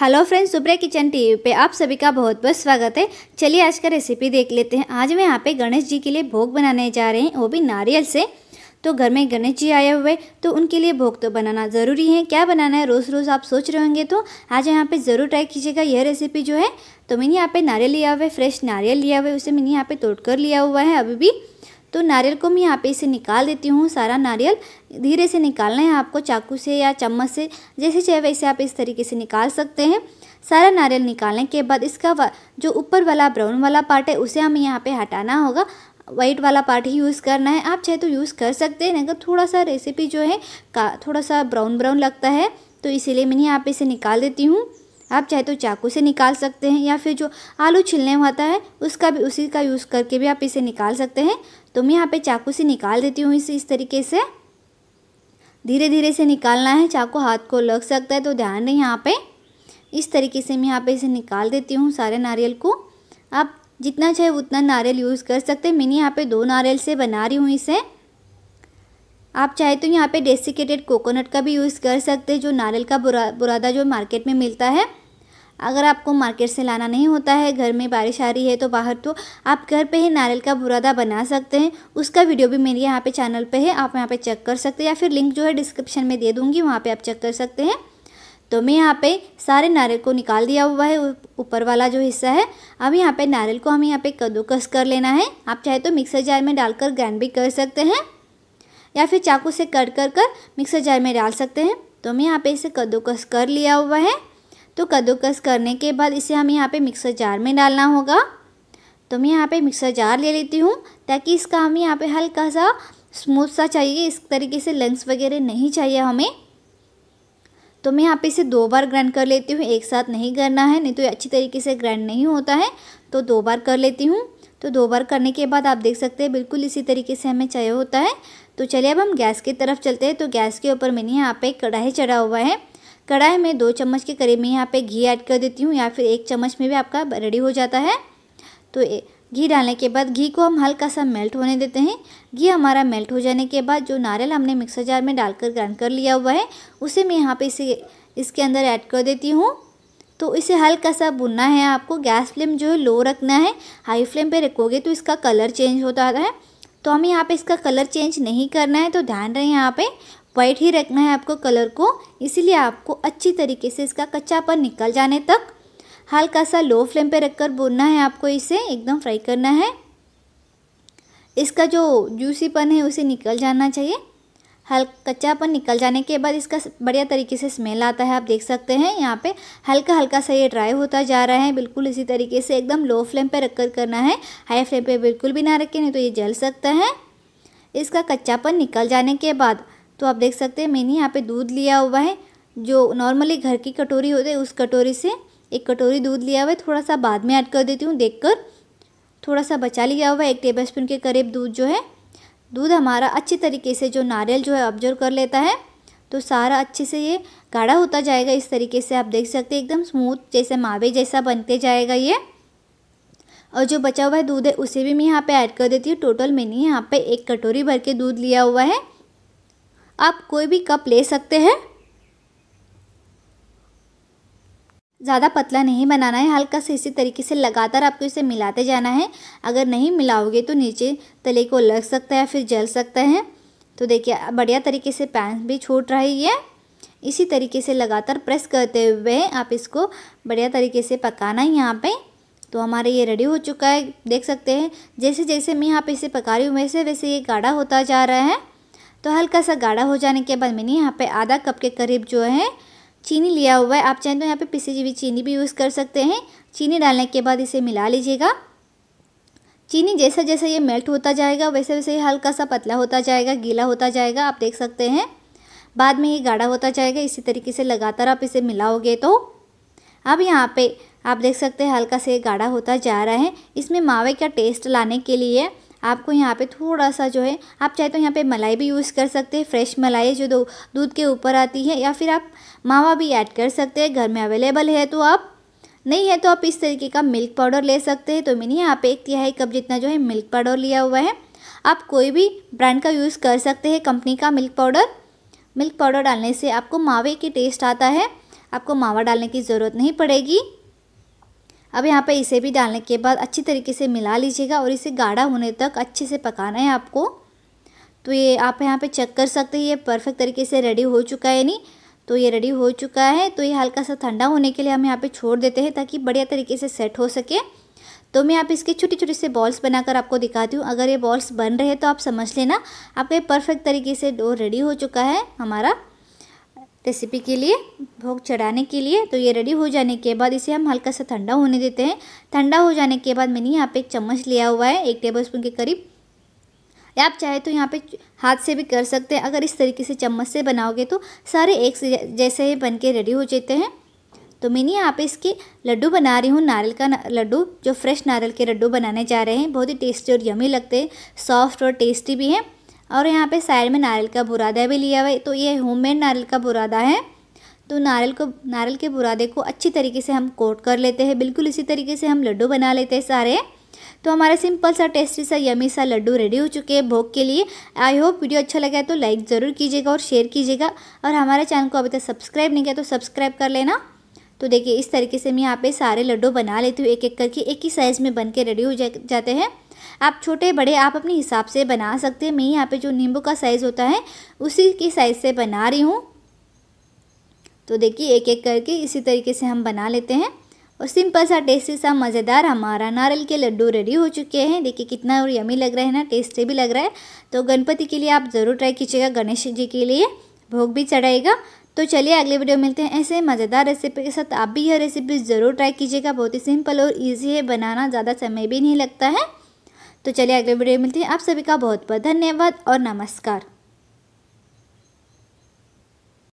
hello friends सुब्रे kitchen TV पे आप सभी का बहुत बहुत स्वागत है चलिए आज का रेसिपी देख लेते हैं आज मैं यहाँ पे गणेश जी के लिए भोग बनाने जा रहे हैं वो भी नारियल से तो घर में गणेश जी आए हुए तो उनके लिए भोग तो बनाना ज़रूरी है क्या बनाना है रोज़ रोज़ आप सोच रहे होंगे तो आज यहाँ पे ज़रूर ट्राई कीजिएगा यह रेसिपी जो है तो मैंने यहाँ पे नारियल लिया हुआ है फ्रेश नारियल लिया हुआ है उसे मैंने यहाँ पे तोड़ कर लिया हुआ है अभी भी तो नारियल को मैं यहाँ पे इसे निकाल देती हूँ सारा नारियल धीरे से निकालना है आपको चाकू से या चम्मच से जैसे चाहे वैसे आप इस तरीके से निकाल सकते हैं सारा नारियल निकालने के बाद इसका जो ऊपर वाला ब्राउन वाला पार्ट है उसे हमें यहाँ पर हटाना होगा वाइट वाला पार्ट ही यूज़ करना है आप चाहे तो यूज़ कर सकते हैं अगर थोड़ा सा रेसिपी जो है का थोड़ा सा ब्राउन ब्राउन लगता है तो इसीलिए मैंने यहाँ पे इसे निकाल देती हूँ आप चाहे तो चाकू से निकाल सकते हैं या फिर जो आलू छिलने होता है उसका भी उसी का यूज़ करके भी आप इसे निकाल सकते हैं तो मैं यहाँ पे चाकू से निकाल देती हूँ इसे इस तरीके से धीरे धीरे से निकालना है चाकू हाथ को लग सकता है तो ध्यान रहे यहाँ पे इस तरीके से मैं यहाँ पे इसे निकाल देती हूँ सारे नारियल को आप जितना चाहे उतना नारियल यूज़ कर सकते हैं मैंने यहाँ पे दो नारियल से बना रही हूँ इसे आप चाहे तो यहाँ पे डेसिकेटेड कोकोनट का भी यूज़ कर सकते हैं जो नारियल का बुरा बुरादा जो मार्केट में मिलता है अगर आपको मार्केट से लाना नहीं होता है घर में बारिश आ रही है तो बाहर तो आप घर पे ही नारियल का बुरादा बना सकते हैं उसका वीडियो भी मेरे यहाँ पे चैनल पे है आप यहाँ पे चेक कर सकते हैं या फिर लिंक जो है डिस्क्रिप्शन में दे दूँगी वहाँ पर आप चेक कर सकते हैं तो मैं यहाँ पे सारे नारियल को निकाल दिया हुआ है ऊपर वाला जो हिस्सा है अब यहाँ पे नारियल को हमें यहाँ पे कद्दूकस कर लेना है आप चाहे तो मिक्सर जार में डालकर ग्राइंड भी कर सकते हैं या फिर चाकू से कट कर कर मिक्सर जार में डाल सकते हैं तो मैं यहाँ पे इसे कद्दूकस कर लिया हुआ है तो कद्दूकस करने के बाद इसे हमें यहाँ पे मिक्सर जार में डालना होगा तो मैं यहाँ पे मिक्सर जार ले लेती हूँ ताकि इसका हमें यहाँ पे हल्का सा स्मूथ सा चाहिए इस तरीके से लंग्स वगैरह नहीं चाहिए हमें तो मैं यहाँ पे इसे दो बार ग्राइंड कर लेती हूँ एक साथ नहीं करना है नहीं तो अच्छी तरीके से ग्राइंड नहीं होता है तो दो बार कर लेती हूँ तो दो बार करने के बाद आप देख सकते हैं बिल्कुल इसी तरीके से हमें चाहिए होता है तो चलिए अब हम गैस की तरफ चलते हैं तो गैस के ऊपर मैंने यहाँ पे कढ़ाई चढ़ा हुआ है कढ़ाई में दो चम्मच के करीब मैं यहाँ पे घी ऐड कर देती हूँ या फिर एक चम्मच में भी आपका रेडी हो जाता है तो घी डालने के बाद घी को हम हल्का सा मेल्ट होने देते हैं घी हमारा मेल्ट हो जाने के बाद जो नारियल हमने मिक्सर जार में डालकर ग्राइंड कर लिया हुआ है उसे मैं यहाँ पे इसे इसके अंदर ऐड कर देती हूँ तो इसे हल्का सा बुनना है आपको गैस फ्लेम जो है लो रखना है हाई फ्लेम पर रखोगे तो इसका कलर चेंज होता है तो हमें यहाँ पे इसका कलर चेंज नहीं करना है तो ध्यान रहे यहाँ पे वाइट ही रखना है आपको कलर को इसीलिए आपको अच्छी तरीके से इसका कच्चापन निकल जाने तक हल्का सा लो फ्लेम पे रखकर भूनना है आपको इसे एकदम फ्राई करना है इसका जो जूसीपन है उसे निकल जाना चाहिए हल्का कच्चापन निकल जाने के बाद इसका बढ़िया तरीके से स्मेल आता है आप देख सकते हैं यहाँ पे हल्का हल्का सा ये ड्राई होता जा रहा है बिल्कुल इसी तरीके से एकदम लो फ्लेम पे रखकर करना है हाई फ्लेम पे बिल्कुल भी ना रखें नहीं तो ये जल सकता है इसका कच्चापन निकल जाने के बाद तो आप देख सकते हैं मैंने यहाँ पे दूध लिया हुआ है जो नॉर्मली घर की कटोरी होती है उस कटोरी से एक कटोरी दूध लिया हुआ है थोड़ा सा बाद में ऐड कर देती हूँ देख कर थोड़ा सा बचा लिया हुआ है एक टेबल स्पून के करीब दूध जो है दूध हमारा अच्छे तरीके से जो नारियल जो है ऑब्जर्व कर लेता है तो सारा अच्छे से ये गाढ़ा होता जाएगा इस तरीके से आप देख सकते हैं एकदम स्मूथ जैसे मावे जैसा बनते जाएगा ये और जो बचा हुआ है दूध है उसे भी मैं यहाँ पे ऐड कर देती हूँ टोटल मैंने यहाँ पे एक कटोरी भर के दूध लिया हुआ है आप कोई भी कप ले सकते हैं ज़्यादा पतला नहीं बनाना है हल्का से इसी तरीके से लगातार आपको इसे मिलाते जाना है अगर नहीं मिलाओगे तो नीचे तले को लग सकता है फिर जल सकता है तो देखिए बढ़िया तरीके से पैन भी छूट रही है इसी तरीके से लगातार प्रेस करते हुए आप इसको बढ़िया तरीके से पकाना है यहाँ पे तो हमारे ये रेडी हो चुका है देख सकते हैं जैसे जैसे मैं यहाँ पे इसे पका रही हूँ वैसे वैसे ये गाढ़ा होता जा रहा है तो हल्का सा गाढ़ा हो जाने के बाद मैंने यहाँ पे आधा कप के करीब जो है चीनी लिया हुआ है आप चाहें तो यहाँ पे पिसी हुई चीनी भी यूज़ कर सकते हैं चीनी डालने के बाद इसे मिला लीजिएगा चीनी जैसा जैसा ये मेल्ट होता जाएगा वैसे वैसे ये हल्का सा पतला होता जाएगा गीला होता जाएगा आप देख सकते हैं बाद में ये गाढ़ा होता जाएगा इसी तरीके से लगातार आप इसे मिलाओगे तो अब यहाँ पर आप देख सकते हैं हल्का से गाढ़ा होता जा रहा है इसमें मावे का टेस्ट लाने के लिए आपको यहाँ पे थोड़ा सा जो है आप चाहे तो यहाँ पे मलाई भी यूज़ कर सकते हैं फ्रेश मलाई जो दूध के ऊपर आती है या फिर आप मावा भी ऐड कर सकते हैं घर में अवेलेबल है तो आप नहीं है तो आप इस तरीके का मिल्क पाउडर ले सकते हैं तो मैंने यहाँ पे एक तिहाई कप जितना जो है मिल्क पाउडर लिया हुआ है आप कोई भी ब्रांड का यूज़ कर सकते हैं कंपनी का मिल्क पाउडर मिल्क पाउडर डालने से आपको मावे की टेस्ट आता है आपको मावा डालने की ज़रूरत नहीं पड़ेगी अब यहाँ पे इसे भी डालने के बाद अच्छी तरीके से मिला लीजिएगा और इसे गाढ़ा होने तक अच्छे से पकाना है आपको तो ये आप यहाँ पे चेक कर सकते हैं ये परफेक्ट तरीके से रेडी हो चुका है नहीं तो ये रेडी हो चुका है तो ये हल्का सा ठंडा होने के लिए हम यहाँ पर छोड़ देते हैं ताकि बढ़िया तरीके से सेट हो सके तो मैं आप इसके छोटे छोटे से बॉल्स बनाकर आपको दिखाती हूँ अगर ये बॉल्स बन रहे हैं तो आप समझ लेना आपका परफेक्ट तरीके से डो रेडी हो चुका है हमारा रेसिपी के लिए भोग चढ़ाने के लिए तो ये रेडी हो जाने के बाद इसे हम हल्का सा ठंडा होने देते हैं ठंडा हो जाने के बाद मैंने यहाँ पे एक चम्मच लिया हुआ है एक टेबल स्पून के करीब या आप चाहे तो यहाँ पे हाथ से भी कर सकते हैं अगर इस तरीके से चम्मच से बनाओगे तो सारे एक जैसे ही बन के रेडी हो जाते हैं तो मैंने यहाँ पे इसके लड्डू बना रही हूँ नारियल का लड्डू जो फ्रेश नारियल के लड्डू बनाने जा रहे हैं बहुत ही टेस्टी और यमी लगते हैं सॉफ्ट और टेस्टी भी हैं और यहाँ पे साइड में नारियल का बुरादा भी लिया हुआ है तो ये होममेड नारियल का बुरादा है तो नारियल को नारियल के बुरादे को अच्छी तरीके से हम कोट कर लेते हैं बिल्कुल इसी तरीके से हम लड्डू बना लेते हैं सारे तो हमारा सिंपल सा टेस्टी सा यमी सा लड्डू रेडी हो चुके हैं भोग के लिए आई होप वीडियो अच्छा लगा है तो लाइक ज़रूर कीजिएगा और शेयर कीजिएगा और हमारे चैनल को अभी तक सब्सक्राइब नहीं किया तो सब्सक्राइब कर लेना तो देखिए इस तरीके से मैं यहाँ पे सारे लड्डू बना लेती हूँ एक एक करके एक ही साइज़ में बन के रेडी हो जा, जाते हैं आप छोटे बड़े आप अपने हिसाब से बना सकते हैं मैं यहाँ पे जो नींबू का साइज़ होता है उसी के साइज़ से बना रही हूँ तो देखिए एक एक करके इसी तरीके से हम बना लेते हैं और सिंपल सा टेस्टी सा मज़ेदार हमारा नारियल के लड्डू रेडी हो चुके हैं देखिए कितना और यमी लग रहा है ना टेस्टी भी लग रहा है तो गणपति के लिए आप ज़रूर ट्राई कीजिएगा गणेश जी के लिए भोग भी चढ़ाएगा तो चलिए अगले वीडियो मिलते हैं ऐसे मज़ेदार रेसिपी के साथ आप भी यह रेसिपी ज़रूर ट्राई कीजिएगा बहुत ही सिंपल और ईजी है बनाना ज़्यादा समय भी नहीं लगता है तो चलिए अगले वीडियो मिलती हैं आप सभी का बहुत बहुत धन्यवाद और नमस्कार